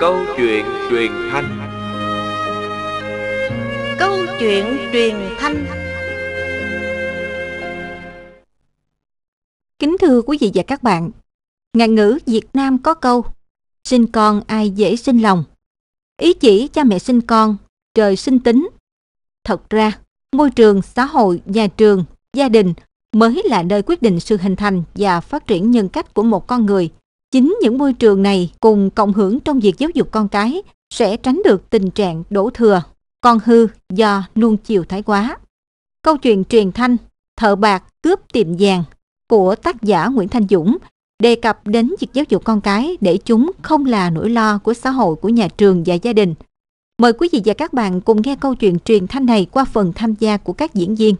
Câu chuyện truyền thanh Câu chuyện truyền thanh Kính thưa quý vị và các bạn Ngạn ngữ Việt Nam có câu Sinh con ai dễ sinh lòng Ý chỉ cha mẹ sinh con Trời sinh tính Thật ra môi trường, xã hội, nhà trường, gia đình mới là nơi quyết định sự hình thành và phát triển nhân cách của một con người Chính những môi trường này cùng cộng hưởng trong việc giáo dục con cái sẽ tránh được tình trạng đổ thừa, con hư do nuông chiều thái quá. Câu chuyện truyền thanh Thợ bạc cướp tiệm vàng của tác giả Nguyễn Thanh Dũng đề cập đến việc giáo dục con cái để chúng không là nỗi lo của xã hội của nhà trường và gia đình. Mời quý vị và các bạn cùng nghe câu chuyện truyền thanh này qua phần tham gia của các diễn viên.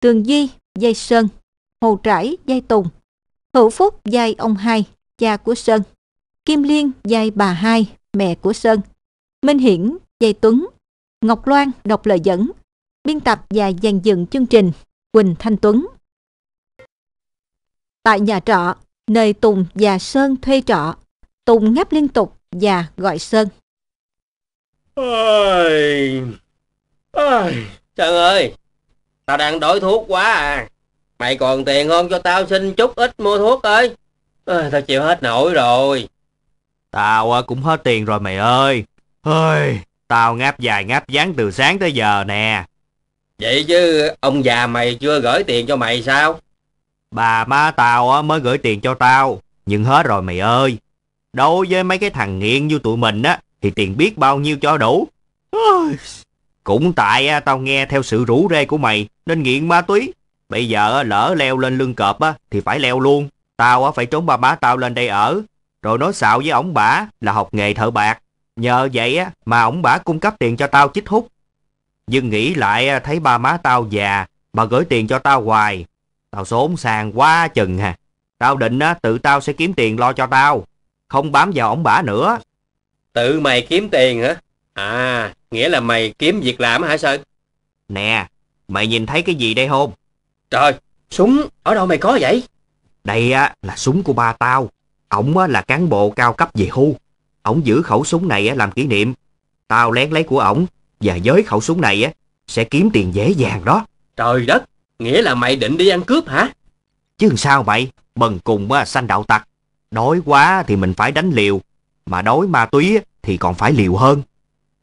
Tường Duy, Dây Sơn, Hồ Trải, Dây Tùng, Hữu Phúc, Dây Ông Hai, cha của Sơn, Kim Liên dạy bà Hai, mẹ của Sơn, Minh Hiển dạy Tuấn, Ngọc Loan đọc lời dẫn, biên tập và dàn dựng chương trình Quỳnh Thanh Tuấn. Tại nhà trọ, nơi Tùng và Sơn thuê trọ, Tùng ngáp liên tục và gọi Sơn. Ôi, ôi, Sơn ơi, tao đang đói thuốc quá à. Mày còn tiền không cho tao xin chút ít mua thuốc ơi à, tao chịu hết nổi rồi tao ờ, cũng hết tiền rồi mày ơi ơi tao ngáp dài ngáp dáng từ sáng tới giờ nè vậy chứ ông già mày chưa gửi tiền cho mày sao bà má tao ờ, mới gửi tiền cho tao nhưng hết rồi mày ơi đối với mấy cái thằng nghiện như tụi mình á thì tiền biết bao nhiêu cho đủ cũng tại ờ, tao nghe theo sự rủ rê của mày nên nghiện ma túy bây giờ lỡ leo lên lưng cọp á thì phải leo luôn Tao phải trốn ba má tao lên đây ở, rồi nói xạo với ổng bả là học nghề thợ bạc. Nhờ vậy mà ổng bả cung cấp tiền cho tao chích hút. Nhưng nghĩ lại thấy ba má tao già, bà gửi tiền cho tao hoài. Tao xốn sàng quá chừng hà. Tao định tự tao sẽ kiếm tiền lo cho tao, không bám vào ổng bả nữa. Tự mày kiếm tiền hả? À, nghĩa là mày kiếm việc làm hả Sơn? Nè, mày nhìn thấy cái gì đây không? Trời, súng ở đâu mày có vậy? Đây á, là súng của ba tao. Ổng á, là cán bộ cao cấp về hưu. Ổng giữ khẩu súng này á, làm kỷ niệm. Tao lén lấy của ổng và với khẩu súng này á, sẽ kiếm tiền dễ dàng đó. Trời đất, nghĩa là mày định đi ăn cướp hả? Chứ sao mày, bần cùng á, sanh đạo tặc. Đói quá thì mình phải đánh liều, mà đói ma túy á thì còn phải liều hơn.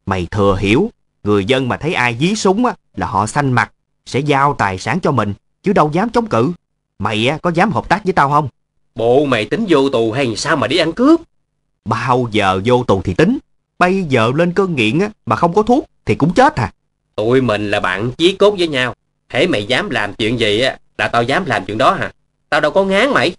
Mày thừa hiểu, người dân mà thấy ai dí súng á, là họ xanh mặt, sẽ giao tài sản cho mình, chứ đâu dám chống cự. Mày á, có dám hợp tác với tao không? Bộ mày tính vô tù hay sao mà đi ăn cướp? Bao giờ vô tù thì tính. Bây giờ lên cơn nghiện á, mà không có thuốc thì cũng chết à. Tụi mình là bạn chí cốt với nhau. Thế mày dám làm chuyện gì á, là tao dám làm chuyện đó hả? Tao đâu có ngán mày.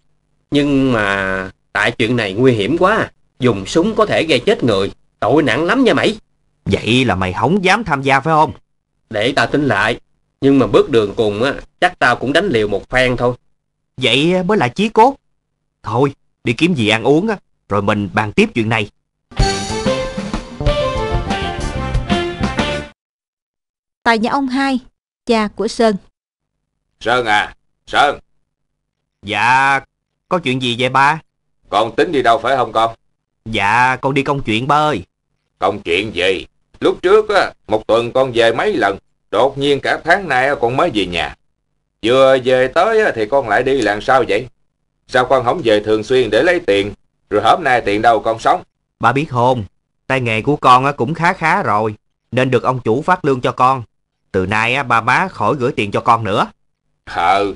Nhưng mà tại chuyện này nguy hiểm quá à. Dùng súng có thể gây chết người. Tội nặng lắm nha mày. Vậy là mày không dám tham gia phải không? Để tao tính lại. Nhưng mà bước đường cùng á, chắc tao cũng đánh liều một phen thôi. Vậy à, mới là chí cốt. Thôi, đi kiếm gì ăn uống á, rồi mình bàn tiếp chuyện này. Tại nhà ông hai, cha của Sơn. Sơn à, Sơn. Dạ, có chuyện gì vậy ba? Con tính đi đâu phải không con? Dạ, con đi công chuyện ba ơi. Công chuyện gì? Lúc trước á, một tuần con về mấy lần, đột nhiên cả tháng nay con mới về nhà. Vừa về tới thì con lại đi làm sao vậy? Sao con không về thường xuyên để lấy tiền, rồi hôm nay tiền đâu con sống? Bà biết không, tay nghề của con cũng khá khá rồi, nên được ông chủ phát lương cho con. Từ nay ba má khỏi gửi tiền cho con nữa. Ờ,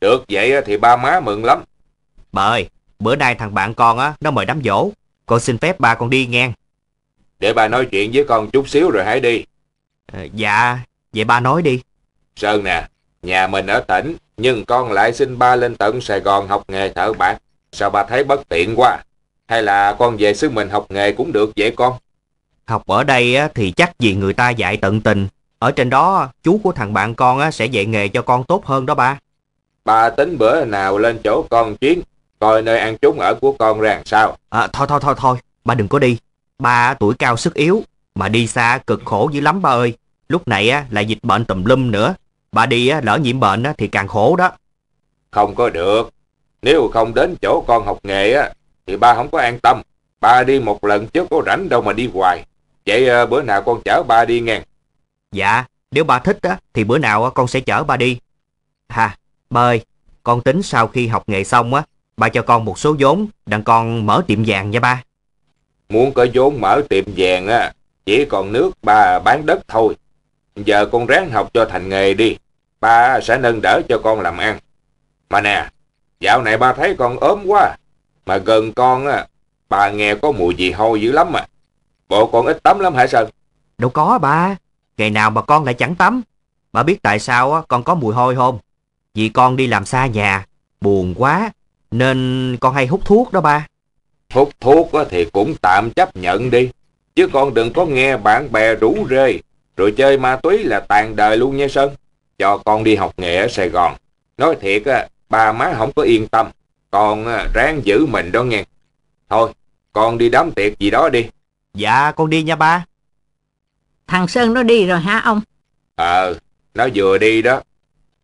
được vậy thì ba má mừng lắm. bời bữa nay thằng bạn con á nó mời đám dỗ, con xin phép ba con đi nghe. Để bà nói chuyện với con chút xíu rồi hãy đi. À, dạ, vậy ba nói đi. Sơn nè, Nhà mình ở tỉnh, nhưng con lại xin ba lên tận Sài Gòn học nghề thợ bạc. Sao ba thấy bất tiện quá? Hay là con về xứ mình học nghề cũng được vậy con? Học ở đây thì chắc gì người ta dạy tận tình. Ở trên đó, chú của thằng bạn con sẽ dạy nghề cho con tốt hơn đó ba. Ba tính bữa nào lên chỗ con chuyến, coi nơi ăn trúng ở của con ra làm sao. À, thôi thôi thôi thôi, ba đừng có đi. Ba tuổi cao sức yếu, mà đi xa cực khổ dữ lắm ba ơi. Lúc này á, là dịch bệnh tùm lum nữa, Bà đi lỡ nhiễm bệnh thì càng khổ đó. Không có được. Nếu không đến chỗ con học nghề á, thì ba không có an tâm. Ba đi một lần chứ có rảnh đâu mà đi hoài. Vậy ờ, bữa nào con chở ba đi nghe. Dạ, nếu ba thích á, thì bữa nào con sẽ chở ba đi. Hà, bơi con tính sau khi học nghề xong á, ba cho con một số vốn, đặng con mở tiệm vàng nha ba. Muốn có vốn mở tiệm vàng á, chỉ còn nước ba bán đất thôi. Giờ con ráng học cho thành nghề đi. Ba sẽ nâng đỡ cho con làm ăn. Mà nè, dạo này ba thấy con ốm quá. Mà gần con á, bà nghe có mùi gì hôi dữ lắm à. Bộ con ít tắm lắm hả Sơn? Đâu có ba. Ngày nào mà con lại chẳng tắm. Bà biết tại sao á, con có mùi hôi không? Vì con đi làm xa nhà, buồn quá, nên con hay hút thuốc đó ba. Hút thuốc thì cũng tạm chấp nhận đi, chứ con đừng có nghe bạn bè rủ rê, rồi chơi ma túy là tàn đời luôn nha Sơn. Cho con đi học nghề ở Sài Gòn. Nói thiệt, ba má không có yên tâm. Con à, ráng giữ mình đó nghe. Thôi, con đi đám tiệc gì đó đi. Dạ, con đi nha ba. Thằng Sơn nó đi rồi hả ông? Ờ, nó vừa đi đó.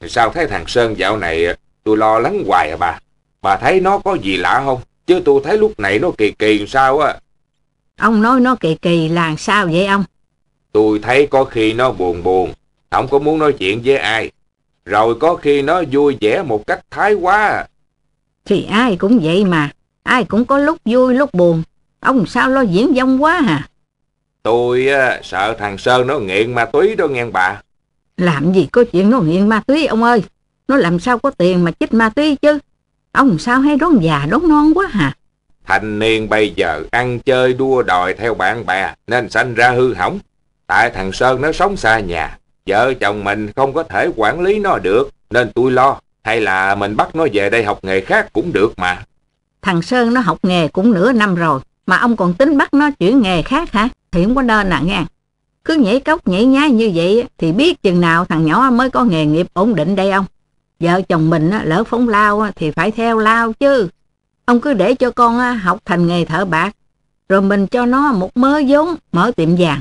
Sao thấy thằng Sơn dạo này à, tôi lo lắng hoài à bà? Bà thấy nó có gì lạ không? Chứ tôi thấy lúc này nó kỳ kỳ sao á. Ông nói nó kỳ kỳ là sao vậy ông? Tôi thấy có khi nó buồn buồn, không có muốn nói chuyện với ai. Rồi có khi nó vui vẻ một cách thái quá. À. Thì ai cũng vậy mà, ai cũng có lúc vui lúc buồn. Ông sao lo diễn dông quá hả? À? Tôi à, sợ thằng Sơn nó nghiện ma túy đó nghe bà. Làm gì có chuyện nó nghiện ma túy ông ơi. Nó làm sao có tiền mà chích ma túy chứ. Ông sao hay đón già đón non quá hả? À? thành niên bây giờ ăn chơi đua đòi theo bạn bè nên sanh ra hư hỏng. Tại thằng Sơn nó sống xa nhà, vợ chồng mình không có thể quản lý nó được, nên tôi lo. Hay là mình bắt nó về đây học nghề khác cũng được mà. Thằng Sơn nó học nghề cũng nửa năm rồi, mà ông còn tính bắt nó chuyển nghề khác hả? Thì không có nên à nghe. Cứ nhảy cốc nhảy nhái như vậy thì biết chừng nào thằng nhỏ mới có nghề nghiệp ổn định đây ông. Vợ chồng mình lỡ phóng lao thì phải theo lao chứ. Ông cứ để cho con học thành nghề thợ bạc, rồi mình cho nó một mớ vốn mở tiệm vàng.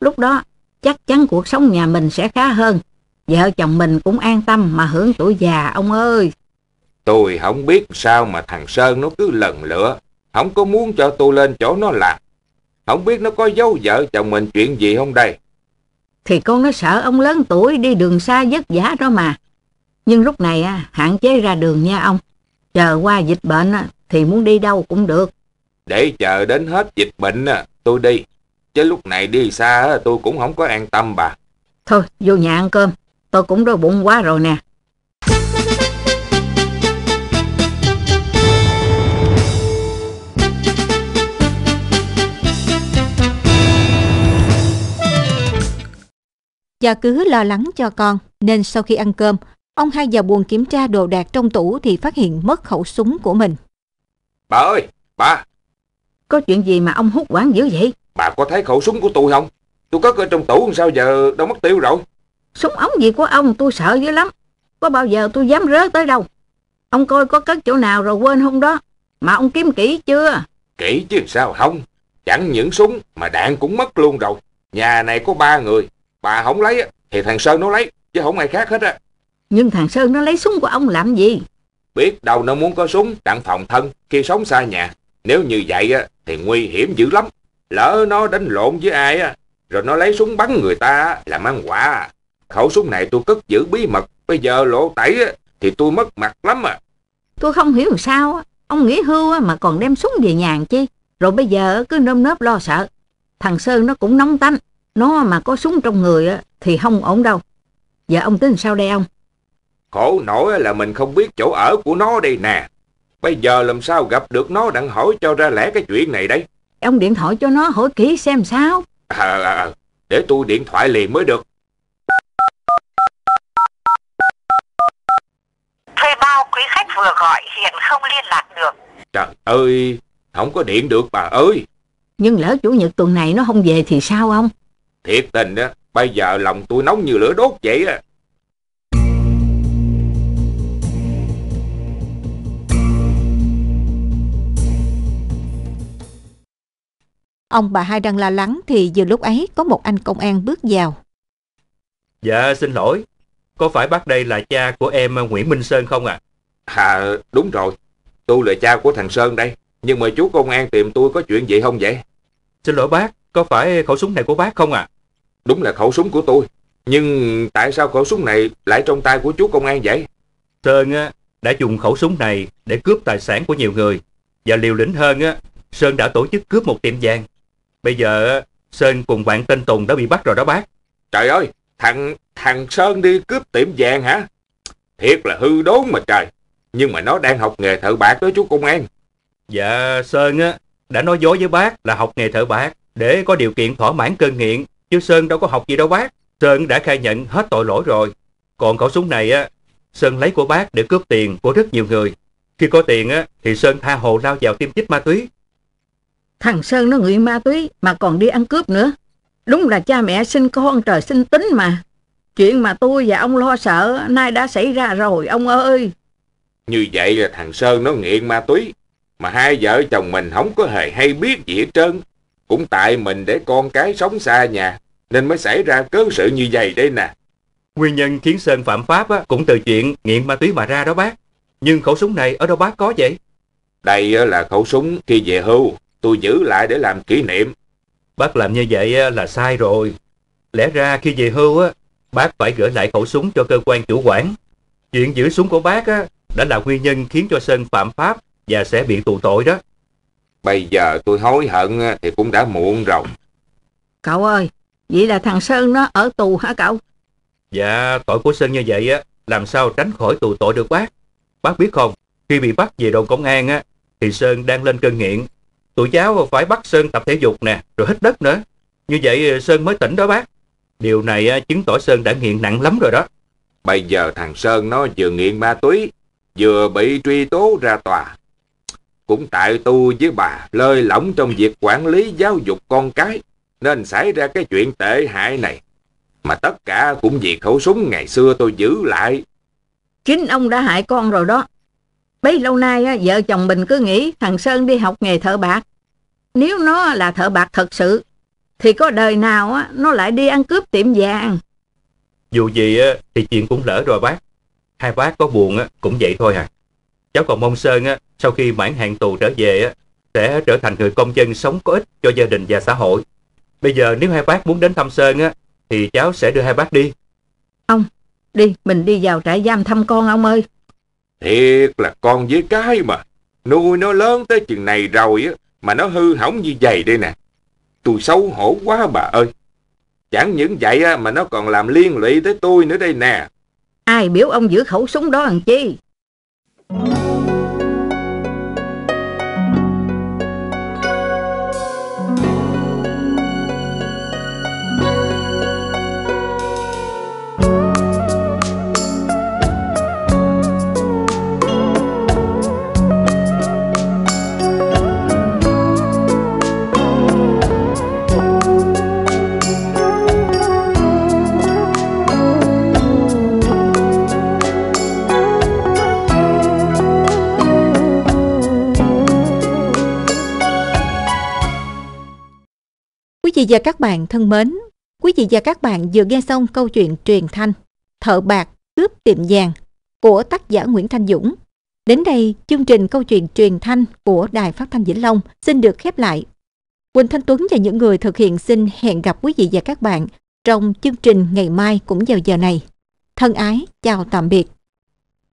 Lúc đó, chắc chắn cuộc sống nhà mình sẽ khá hơn. Vợ chồng mình cũng an tâm mà hưởng tuổi già ông ơi. Tôi không biết sao mà thằng Sơn nó cứ lần lửa, không có muốn cho tôi lên chỗ nó làm. Không biết nó có giấu vợ chồng mình chuyện gì không đây? Thì con nó sợ ông lớn tuổi đi đường xa vất vả đó mà. Nhưng lúc này à, hạn chế ra đường nha ông. Chờ qua dịch bệnh à, thì muốn đi đâu cũng được. Để chờ đến hết dịch bệnh à, tôi đi chứ lúc này đi xa tôi cũng không có an tâm bà. Thôi, vô nhà ăn cơm, tôi cũng đói bụng quá rồi nè. Và cứ lo lắng cho con, nên sau khi ăn cơm, ông hai vào buồn kiểm tra đồ đạc trong tủ thì phát hiện mất khẩu súng của mình. Bà ơi, bà! Có chuyện gì mà ông hút quảng dữ vậy? Bà có thấy khẩu súng của tôi không? Tôi cất ở trong tủ sao giờ đâu mất tiêu rồi. Súng ống gì của ông tôi sợ dữ lắm. Có bao giờ tôi dám rớt tới đâu. Ông coi có cất chỗ nào rồi quên không đó. Mà ông kiếm kỹ chưa? Kỹ chứ sao không. Chẳng những súng mà đạn cũng mất luôn rồi. Nhà này có ba người. Bà không lấy thì thằng Sơn nó lấy. Chứ không ai khác hết á. Nhưng thằng Sơn nó lấy súng của ông làm gì? Biết đâu nó muốn có súng đặng phòng thân khi sống xa nhà. Nếu như vậy thì nguy hiểm dữ lắm. Lỡ nó đánh lộn với ai á, rồi nó lấy súng bắn người ta là mang quả. Khẩu súng này tôi cất giữ bí mật, bây giờ lộ tẩy á, thì tôi mất mặt lắm à. Tôi không hiểu sao á, ông nghỉ hưu mà còn đem súng về nhà chi, rồi bây giờ cứ nơm nớp lo sợ. Thằng Sơn nó cũng nóng tánh, nó mà có súng trong người á thì không ổn đâu. Giờ ông tính sao đây ông? Khổ nổi là mình không biết chỗ ở của nó đây nè. Bây giờ làm sao gặp được nó đặng hỏi cho ra lẽ cái chuyện này đây? Ông điện thoại cho nó hỏi kỹ xem sao. À, à, à, để tôi điện thoại liền mới được. Thuê bao quý khách vừa gọi hiện không liên lạc được. Trời ơi, không có điện được bà ơi. Nhưng lỡ chủ nhật tuần này nó không về thì sao ông? Thiệt tình á, bây giờ lòng tôi nóng như lửa đốt vậy á. Ông bà hai đang lo lắng thì vừa lúc ấy có một anh công an bước vào. Dạ, xin lỗi. Có phải bác đây là cha của em ờ, Nguyễn Minh Sơn không ạ? À? à, đúng rồi. Tôi là cha của thằng Sơn đây. Nhưng mà chú công an tìm tôi có chuyện gì không vậy? Xin lỗi bác, có phải khẩu súng này của bác không ạ? À? Đúng là khẩu súng của tôi. Nhưng tại sao khẩu súng này lại trong tay của chú công an vậy? Sơn á, đã dùng khẩu súng này để cướp tài sản của nhiều người. Và liều lĩnh hơn, á, Sơn đã tổ chức cướp một tiệm vàng Bây giờ Sơn cùng bạn tên Tùng đã bị bắt rồi đó bác. Trời ơi, thằng thằng Sơn đi cướp tiệm vàng hả? Thiệt là hư đốn mà trời. Nhưng mà nó đang học nghề thợ bạc đó chú công an. Dạ, Sơn á đã nói dối với bác là học nghề thợ bạc để có điều kiện thỏa mãn cơn nghiện. Chứ Sơn đâu có học gì đâu bác. Sơn đã khai nhận hết tội lỗi rồi. Còn khẩu súng này á, Sơn lấy của bác để cướp tiền của rất nhiều người. Khi có tiền á, thì Sơn tha hồ lao vào tiêm chích ma túy. Thằng Sơn nó nghiện ma túy mà còn đi ăn cướp nữa. Đúng là cha mẹ sinh con trời sinh tính mà. Chuyện mà tôi và ông lo sợ nay đã xảy ra rồi ông ơi. Như vậy là thằng Sơn nó nghiện ma túy. Mà hai vợ chồng mình không có hề hay biết gì hết trơn. Cũng tại mình để con cái sống xa nhà nên mới xảy ra cớ sự như vậy đây nè. Nguyên nhân khiến Sơn phạm pháp cũng từ chuyện nghiện ma túy mà ra đó bác. Nhưng khẩu súng này ở đâu bác có vậy? Đây là khẩu súng khi về hưu tôi giữ lại để làm kỷ niệm. Bác làm như vậy là sai rồi. Lẽ ra khi về hưu, á, bác phải gửi lại khẩu súng cho cơ quan chủ quản. Chuyện giữ súng của bác á, đã là nguyên nhân khiến cho Sơn phạm pháp và sẽ bị tù tội đó. Bây giờ tôi hối hận thì cũng đã muộn rồi. Cậu ơi, vậy là thằng Sơn nó ở tù hả cậu? Dạ, tội của Sơn như vậy á, làm sao tránh khỏi tù tội được bác? Bác biết không, khi bị bắt về đồn công an á, thì Sơn đang lên cơn nghiện tụi cháu phải bắt Sơn tập thể dục nè, rồi hít đất nữa. Như vậy ờ, Sơn mới tỉnh đó bác. Điều này ờ, chứng tỏ Sơn đã nghiện nặng lắm rồi đó. Bây giờ thằng Sơn nó vừa nghiện ma túy, vừa bị truy tố ra tòa. Cũng tại tu với bà lơi lỏng trong việc quản lý giáo dục con cái, nên xảy ra cái chuyện tệ hại này. Mà tất cả cũng vì khẩu súng ngày xưa tôi giữ lại. Chính ông đã hại con rồi đó. Bấy lâu nay vợ chồng mình cứ nghĩ thằng Sơn đi học nghề thợ bạc. Nếu nó là thợ bạc thật sự, thì có đời nào nó lại đi ăn cướp tiệm vàng. Dù gì thì chuyện cũng lỡ rồi bác. Hai bác có buồn cũng vậy thôi hả à. Cháu còn mong Sơn sau khi mãn hạn tù trở về sẽ trở thành người công dân sống có ích cho gia đình và xã hội. Bây giờ nếu hai bác muốn đến thăm Sơn thì cháu sẽ đưa hai bác đi. Ông, đi, mình đi vào trại giam thăm con ông ơi. Thiệt là con với cái mà. Nuôi nó lớn tới chừng này rồi á, mà nó hư hỏng như vậy đây nè. Tôi xấu hổ quá bà ơi. Chẳng những vậy á, mà nó còn làm liên lụy tới tôi nữa đây nè. Ai biểu ông giữ khẩu súng đó làm chi? Thank you. vị và các bạn thân mến, quý vị và các bạn vừa nghe xong câu chuyện truyền thanh Thợ bạc cướp tiệm vàng của tác giả Nguyễn Thanh Dũng. Đến đây, chương trình câu chuyện truyền thanh của Đài Phát thanh Vĩnh Long xin được khép lại. Quỳnh Thanh Tuấn và những người thực hiện xin hẹn gặp quý vị và các bạn trong chương trình ngày mai cũng vào giờ này. Thân ái, chào tạm biệt.